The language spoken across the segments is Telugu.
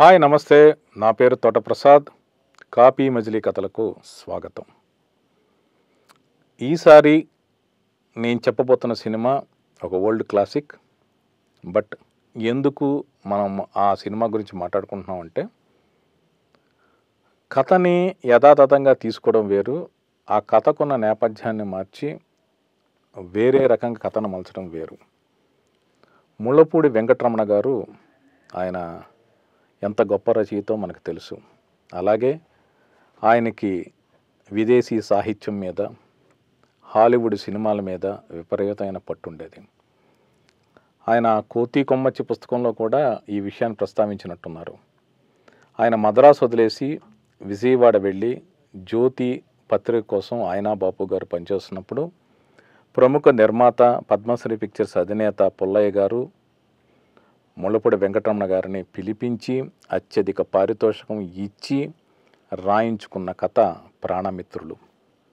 హాయ్ నమస్తే నా పేరు తోటప్రసాద్ కాపీ మజిలీ కథలకు స్వాగతం ఈసారి నేను చెప్పబోతున్న సినిమా ఒక ఓల్డ్ క్లాసిక్ బట్ ఎందుకు మనం ఆ సినిమా గురించి మాట్లాడుకుంటున్నాం అంటే కథని యథాతథంగా తీసుకోవడం వేరు ఆ కథకున్న నేపథ్యాన్ని మార్చి వేరే రకంగా కథను మలచడం వేరు ముళ్ళపూడి వెంకటరమణ గారు ఆయన ఎంత గొప్ప రచయితో మనకు తెలుసు అలాగే ఆయనకి విదేశీ సాహిత్యం మీద హాలీవుడ్ సినిమాల మీద విపరీతమైన పట్టుండేది ఆయన కోతి కొమ్మచ్చి పుస్తకంలో కూడా ఈ విషయాన్ని ప్రస్తావించినట్టున్నారు ఆయన మద్రాసు వదిలేసి విజయవాడ వెళ్ళి జ్యోతి పత్రిక కోసం ఆయన బాపు గారు పనిచేస్తున్నప్పుడు ప్రముఖ నిర్మాత పద్మశ్రీ పిక్చర్స్ అధినేత పుల్లయ్య గారు ముళ్ళపూడి వెంకటరమణ గారిని పిలిపించి అత్యధిక పారితోషికం ఇచ్చి రాయించుకున్న కథ ప్రాణమిత్రులు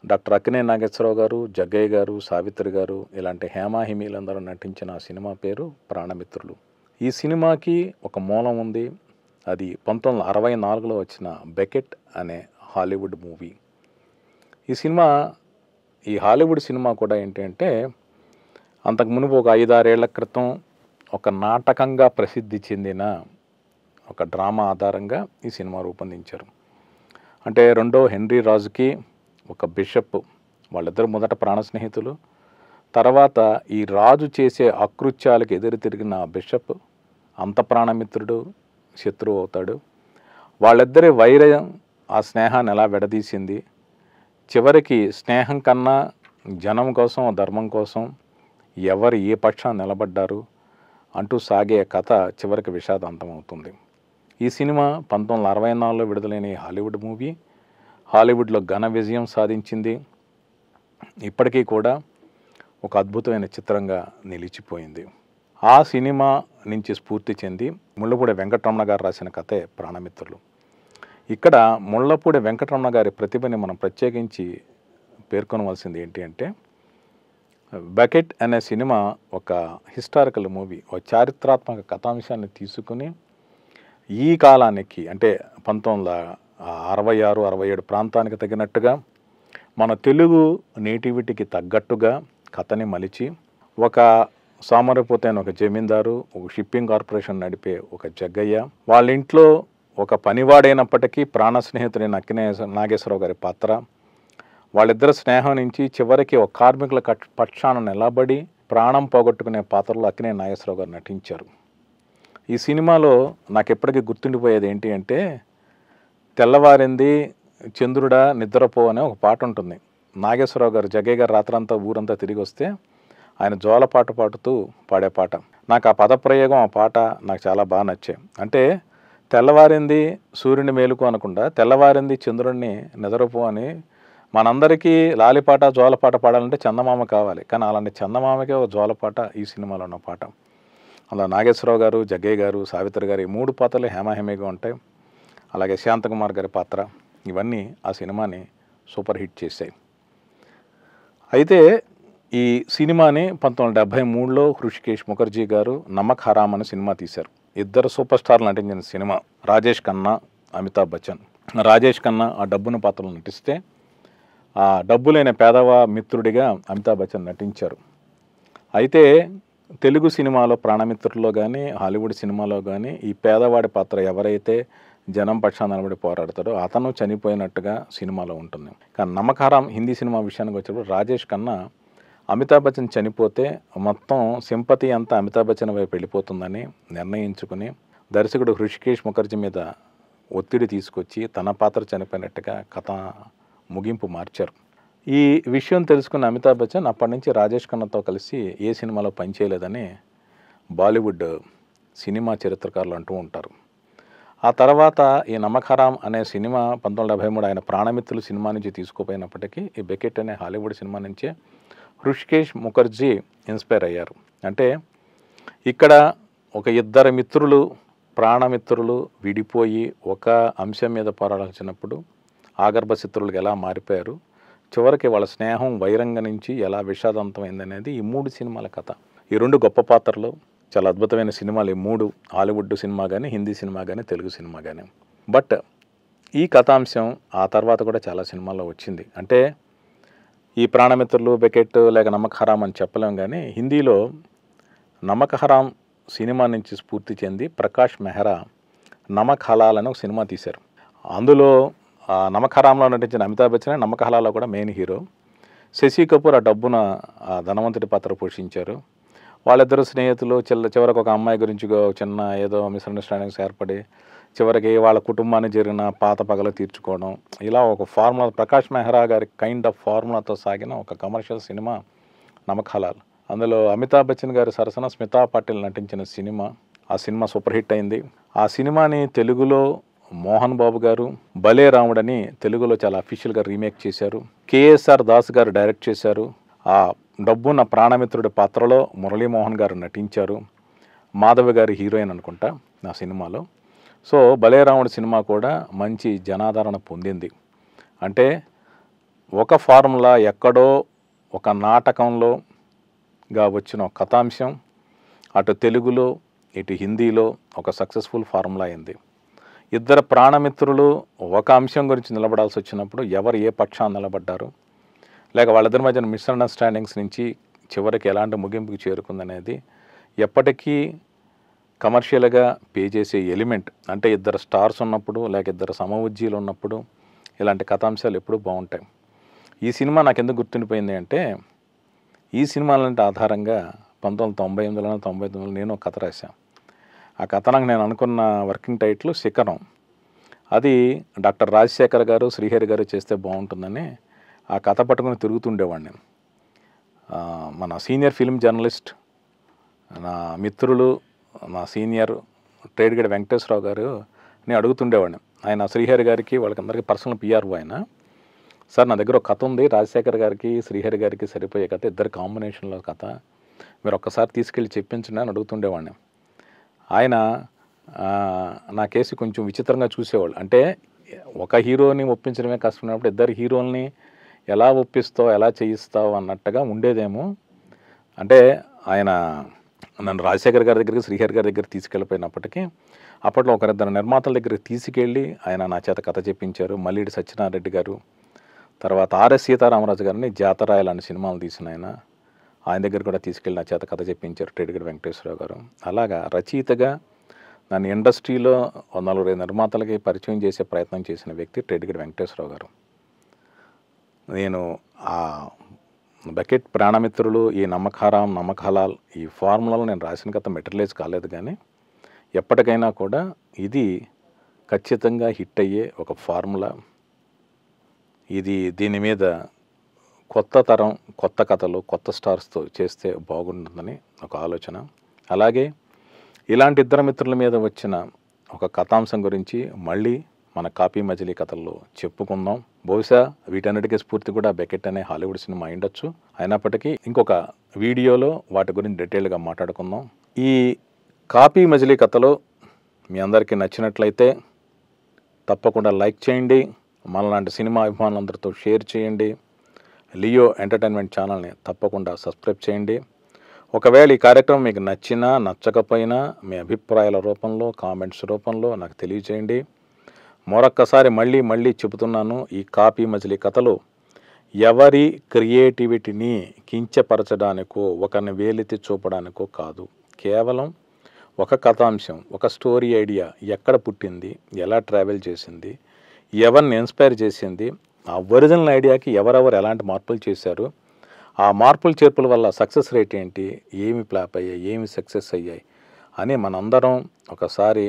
డాక్టర్ అక్కినే నాగేశ్వరరావు గారు జగ్గయ్య గారు సావిత్రి గారు ఇలాంటి హేమాహిమీలందరూ నటించిన సినిమా పేరు ప్రాణమిత్రులు ఈ సినిమాకి ఒక మూలం ఉంది అది పంతొమ్మిది వందల అరవై నాలుగులో వచ్చిన బెకెట్ అనే హాలీవుడ్ మూవీ ఈ సినిమా ఈ హాలీవుడ్ సినిమా కూడా ఏంటంటే అంతకు మునుపు ఒక ఐదారేళ్ల క్రితం ఒక నాటకంగా ప్రసిద్ధి చెందిన ఒక డ్రామా ఆధారంగా ఈ సినిమా రూపొందించారు అంటే రెండో హెన్రీ రాజుకి ఒక బిషప్ వాళ్ళిద్దరు మొదట ప్రాణ స్నేహితులు తర్వాత ఈ రాజు చేసే అకృత్యాలకు ఎదురు తిరిగిన బిషప్ అంత ప్రాణమిత్రుడు శత్రువు అవుతాడు వాళ్ళిద్దరి వైరం ఆ స్నేహాన్ని ఎలా విడదీసింది చివరికి స్నేహం కన్నా జనం కోసం ధర్మం కోసం ఎవరు ఏ పక్షాన్ని నిలబడ్డారు అంటూ సాగే కథ చివరికి విషాదాంతమవుతుంది ఈ సినిమా పంతొమ్మిది అరవై నాలుగులో విడుదలైన హాలీవుడ్ మూవీ హాలీవుడ్లో ఘన విజయం సాధించింది ఇప్పటికీ కూడా ఒక అద్భుతమైన చిత్రంగా నిలిచిపోయింది ఆ సినిమా నుంచి స్ఫూర్తి చెంది ముళ్ళపూడి వెంకటరమణ గారు రాసిన కథే ప్రాణమిత్రులు ఇక్కడ ముళ్ళపూడి వెంకటరమణ గారి ప్రతిభని మనం ప్రత్యేకించి పేర్కొనవలసింది ఏంటి అంటే బకెట్ అనే సినిమా ఒక హిస్టారికల్ మూవీ ఒక చారిత్రాత్మక కథాంశాన్ని తీసుకుని ఈ కాలానికి అంటే పంతొమ్మిది అరవై ఆరు అరవై ఏడు ప్రాంతానికి తగినట్టుగా మన తెలుగు నేటివిటీకి తగ్గట్టుగా కథని మలిచి ఒక సామరపోతైన ఒక జమీందారు ఒక షిప్పింగ్ కార్పొరేషన్ నడిపే ఒక జగ్గయ్య వాళ్ళ ఇంట్లో ఒక పనివాడైనప్పటికీ ప్రాణ స్నేహితుడైన అక్కినే నాగేశ్వరరావు గారి పాత్ర వాళ్ళిద్దరు స్నేహం నుంచి చివరికి ఒక కార్మికుల పక్షాన నిలబడి ప్రాణం పోగొట్టుకునే పాత్రలో అక్కినే నాగేశ్వరరావు గారు నటించారు ఈ సినిమాలో నాకు ఎప్పటికీ గుర్తుండిపోయేది ఏంటి అంటే తెల్లవారింది చంద్రుడా నిద్రపో అనే ఒక పాట ఉంటుంది నాగేశ్వరరావు గారు జగయ్య గారు రాత్రంతా ఊరంతా తిరిగి వస్తే ఆయన పాట పాడుతూ పాడే పాట నాకు ఆ పదప్రయోగం ఆ పాట నాకు చాలా బాగా నచ్చాయి అంటే తెల్లవారింది సూర్యుని మేలుకు అనకుండా తెల్లవారింది చంద్రుడిని నిద్రపో అని మనందరికీ లాలిపాట జోలపాట పాడాలంటే చందమామ కావాలి కానీ అలాంటి చందమామకే ఒక జోలపాట ఈ సినిమాలో ఉన్న పాట అలా నాగేశ్వరరావు గారు జగ్గయ్య గారు సావిత్రి గారు ఈ మూడు పాత్రలు హేమాహేమిగా ఉంటాయి అలాగే శాంతకుమార్ గారి పాత్ర ఇవన్నీ ఆ సినిమాని సూపర్ హిట్ చేశాయి అయితే ఈ సినిమాని పంతొమ్మిది వందల డెబ్భై మూడులో హృషికేష్ ముఖర్జీ గారు నమ్మక్ హరామ్ అనే సినిమా తీశారు ఇద్దరు సూపర్ స్టార్లు నటించిన సినిమా రాజేష్ ఖన్నా అమితాబ్ బచ్చన్ రాజేష్ ఖన్నా ఆ డబ్బున పాత్రలు నటిస్తే డబ్బులైన పేదవ మిత్రుడిగా అమితాబ్ బచ్చన్ నటించారు అయితే తెలుగు సినిమాలో ప్రాణమిత్రుల్లో కానీ హాలీవుడ్ సినిమాలో కానీ ఈ పేదవాడి పాత్ర ఎవరైతే జనం పక్షాన్ని నిలబడి పోరాడతాడో అతను చనిపోయినట్టుగా సినిమాలో ఉంటుంది కానీ నమ్మకారం హిందీ సినిమా విషయానికి వచ్చినప్పుడు రాజేష్ కన్నా అమితాబ్ బచ్చన్ చనిపోతే మొత్తం సింపతి అంతా అమితాబ్ బచ్చన్ వైపు వెళ్ళిపోతుందని నిర్ణయించుకుని దర్శకుడు హృషికేష్ ముఖర్జీ మీద ఒత్తిడి తీసుకొచ్చి తన పాత్ర చనిపోయినట్టుగా కథ ముగింపు మార్చారు ఈ విషయం తెలుసుకున్న అమితాబ్ బచ్చన్ అప్పటి నుంచి రాజేష్ ఖన్నాతో కలిసి ఏ సినిమాలో పనిచేయలేదని బాలీవుడ్ సినిమా చరిత్రకారులు అంటూ ఉంటారు ఆ తర్వాత ఈ నమఖరాం అనే సినిమా పంతొమ్మిది డెబ్బై మూడు ఆయన ప్రాణమిత్రులు సినిమా నుంచి తీసుకుపోయినప్పటికీ ఈ బెకెట్ అనే హాలీవుడ్ సినిమా నుంచే హృషికేష్ ముఖర్జీ ఇన్స్పైర్ అయ్యారు అంటే ఇక్కడ ఒక ఇద్దరు మిత్రులు ప్రాణమిత్రులు విడిపోయి ఒక అంశం మీద పోరాడాల్సినప్పుడు ఆగర్భశత్రువులకు ఎలా మారిపోయారు చివరికి వాళ్ళ స్నేహం వైరంగ నుంచి ఎలా విషాదంతమైందనేది ఈ మూడు సినిమాల కథ ఈ రెండు గొప్ప పాత్రలు చాలా అద్భుతమైన సినిమాలు ఈ మూడు హాలీవుడ్ సినిమా కానీ హిందీ సినిమా కానీ తెలుగు సినిమా కానీ బట్ ఈ కథాంశం ఆ తర్వాత కూడా చాలా సినిమాల్లో వచ్చింది అంటే ఈ ప్రాణమిత్రులు బెకెట్ లేక నమ్మక హరాం అని చెప్పలేం కానీ హిందీలో నమ్మక హరాం సినిమా నుంచి స్ఫూర్తి చెంది ప్రకాష్ మెహ్రా నమక్ హలాల్ అని ఒక సినిమా తీశారు అందులో నమకారాంలో నటించిన అమితాబ్ బచ్చన్ నమ్మకహలాలో కూడా మెయిన్ హీరో శశి కపూర్ ఆ డబ్బున ధనవంతుడి పాత్ర పోషించారు వాళ్ళిద్దరు స్నేహితులు చిల్ల చివరికి ఒక అమ్మాయి గురించి చిన్న ఏదో మిస్అండర్స్టాండింగ్స్ ఏర్పడి చివరికి వాళ్ళ కుటుంబానికి జరిగిన పాత పగలు తీర్చుకోవడం ఇలా ఒక ఫార్ములా ప్రకాష్ మెహ్రా గారి కైండ్ ఆఫ్ ఫార్ములాతో సాగిన ఒక కమర్షియల్ సినిమా నమఖలాల్ అందులో అమితాబ్ బచ్చన్ గారి సరసన స్మితా పాటిల్ నటించిన సినిమా ఆ సినిమా సూపర్ హిట్ అయింది ఆ సినిమాని తెలుగులో మోహన్ బాబు గారు బలే రాముడని తెలుగులో చాలా అఫీషియల్గా రీమేక్ చేశారు కేఎస్ఆర్ దాస్ గారు డైరెక్ట్ చేశారు ఆ డబ్బున్న ప్రాణమిత్రుడి పాత్రలో మురళీమోహన్ గారు నటించారు మాధవ గారి హీరోయిన్ అనుకుంటా నా సినిమాలో సో బలే రాముడు సినిమా కూడా మంచి జనాదరణ పొందింది అంటే ఒక ఫార్ములా ఎక్కడో ఒక నాటకంలోగా వచ్చిన కథాంశం అటు తెలుగులో ఇటు హిందీలో ఒక సక్సెస్ఫుల్ ఫార్ములా అయింది ఇద్దరు ప్రాణమిత్రులు ఒక అంశం గురించి నిలబడాల్సి వచ్చినప్పుడు ఎవరు ఏ పక్షాన్ని నిలబడ్డారు లేక వాళ్ళిద్దరి మధ్యన మిస్అండర్స్టాండింగ్స్ నుంచి చివరికి ఎలాంటి ముగింపుకి చేరుకుందనేది ఎప్పటికీ కమర్షియల్గా పే చేసే ఎలిమెంట్ అంటే ఇద్దరు స్టార్స్ ఉన్నప్పుడు లేక ఇద్దరు సమవుజ్జీలు ఉన్నప్పుడు ఇలాంటి కథాంశాలు ఎప్పుడూ బాగుంటాయి ఈ సినిమా నాకు ఎందుకు గుర్తుండిపోయింది అంటే ఈ సినిమాలంటే ఆధారంగా పంతొమ్మిది వందల తొంభై ఎనిమిదిలో తొంభై తొమ్మిదిలో నేను ఒక కథ రాశాను ఆ కథనానికి నేను అనుకున్న వర్కింగ్ టైటిల్ శిఖరం అది డాక్టర్ రాజశేఖర్ గారు శ్రీహరి గారు చేస్తే బాగుంటుందని ఆ కథ పట్టుకుని తిరుగుతుండేవాడిని మన సీనియర్ ఫిల్మ్ జర్నలిస్ట్ నా మిత్రులు నా సీనియర్ ట్రేడ్గడ్ వెంకటేశ్వరరావు గారు నేను అడుగుతుండేవాడిని ఆయన శ్రీహరి గారికి వాళ్ళకందరికీ పర్సనల్ పిఆర్ఓ ఆయన సార్ నా దగ్గర ఒక కథ ఉంది రాజశేఖర్ గారికి శ్రీహరి గారికి సరిపోయే కథ ఇద్దరు కాంబినేషన్లో కథ మీరు ఒక్కసారి తీసుకెళ్ళి చెప్పించిన అని అడుగుతుండేవాడిని ఆయన నా కేసు కొంచెం విచిత్రంగా చూసేవాళ్ళు అంటే ఒక హీరోని ఒప్పించడమే కష్టమైనప్పుడు ఇద్దరు హీరోల్ని ఎలా ఒప్పిస్తావు ఎలా చేయిస్తావు అన్నట్టుగా ఉండేదేమో అంటే ఆయన నన్ను రాజశేఖర్ గారి దగ్గరికి శ్రీహర్ గారి దగ్గర తీసుకెళ్ళిపోయినప్పటికీ అప్పట్లో ఒకరిద్దరు నిర్మాతల దగ్గరికి తీసుకెళ్ళి ఆయన నా చేత కథ చెప్పించారు మల్లిడి సత్యనారాయణ రెడ్డి గారు తర్వాత ఆర్ఎస్ సీతారామరాజు గారిని జాతరాయలు అనే సినిమాలు తీసిన ఆయన ఆయన దగ్గర కూడా తీసుకెళ్ళి నా చేత కథ చెప్పించారు టేడిగడ వెంకటేశ్వరరావు గారు అలాగా రచయితగా నన్ను ఇండస్ట్రీలో నలుగురు నిర్మాతలకి పరిచయం చేసే ప్రయత్నం చేసిన వ్యక్తి టేడిగడ వెంకటేశ్వరరావు గారు నేను ఆ బకెట్ ప్రాణమిత్రులు ఈ నమ్మకారాం నమ్మకాలాల్ ఈ ఫార్ములాలు నేను రాసిన కథ మెటీరియలైజ్ కాలేదు కానీ ఎప్పటికైనా కూడా ఇది ఖచ్చితంగా హిట్ అయ్యే ఒక ఫార్ములా ఇది దీని మీద కొత్త తరం కొత్త కథలు కొత్త స్టార్స్తో చేస్తే బాగుంటుందని ఒక ఆలోచన అలాగే ఇలాంటి ఇద్దరు మిత్రుల మీద వచ్చిన ఒక కథాంశం గురించి మళ్ళీ మన కాపీ మజిలీ కథల్లో చెప్పుకుందాం బహుశా వీటన్నిటికీ స్ఫూర్తి కూడా బెకెట్ అనే హాలీవుడ్ సినిమా అయిండొచ్చు అయినప్పటికీ ఇంకొక వీడియోలో వాటి గురించి డీటెయిల్గా మాట్లాడుకుందాం ఈ కాపీ మజిలీ కథలో మీ అందరికీ నచ్చినట్లయితే తప్పకుండా లైక్ చేయండి మనలాంటి సినిమా అభిమానులందరితో షేర్ చేయండి లియో ఎంటర్టైన్మెంట్ ఛానల్ని తప్పకుండా సబ్స్క్రైబ్ చేయండి ఒకవేళ ఈ కార్యక్రమం మీకు నచ్చినా నచ్చకపోయినా మీ అభిప్రాయాల రూపంలో కామెంట్స్ రూపంలో నాకు తెలియజేయండి మరొక్కసారి మళ్ళీ మళ్ళీ చెబుతున్నాను ఈ కాపీ మజిలీ కథలు ఎవరి క్రియేటివిటీని కించపరచడానికో ఒకరిని వేలెత్తి చూపడానికో కాదు కేవలం ఒక కథాంశం ఒక స్టోరీ ఐడియా ఎక్కడ పుట్టింది ఎలా ట్రావెల్ చేసింది ఎవరిని ఇన్స్పైర్ చేసింది ఆ ఒరిజినల్ ఐడియాకి ఎవరెవరు ఎలాంటి మార్పులు చేశారు ఆ మార్పులు చేర్పుల వల్ల సక్సెస్ రేట్ ఏంటి ఏమి ఫ్లాప్ అయ్యాయి ఏమి సక్సెస్ అయ్యాయి అని మనందరం ఒకసారి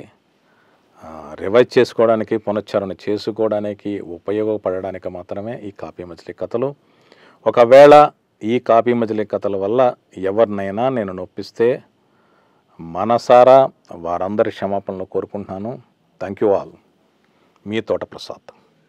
రివైజ్ చేసుకోవడానికి పునశ్చరణ చేసుకోవడానికి ఉపయోగపడడానికి మాత్రమే ఈ కాపీ మజిలీ కథలు ఒకవేళ ఈ కాపీ మజిలీ కథల వల్ల ఎవరినైనా నేను నొప్పిస్తే మనసారా వారందరి క్షమాపణలు కోరుకుంటున్నాను థ్యాంక్ యూ ఆల్ మీ తోట ప్రసాద్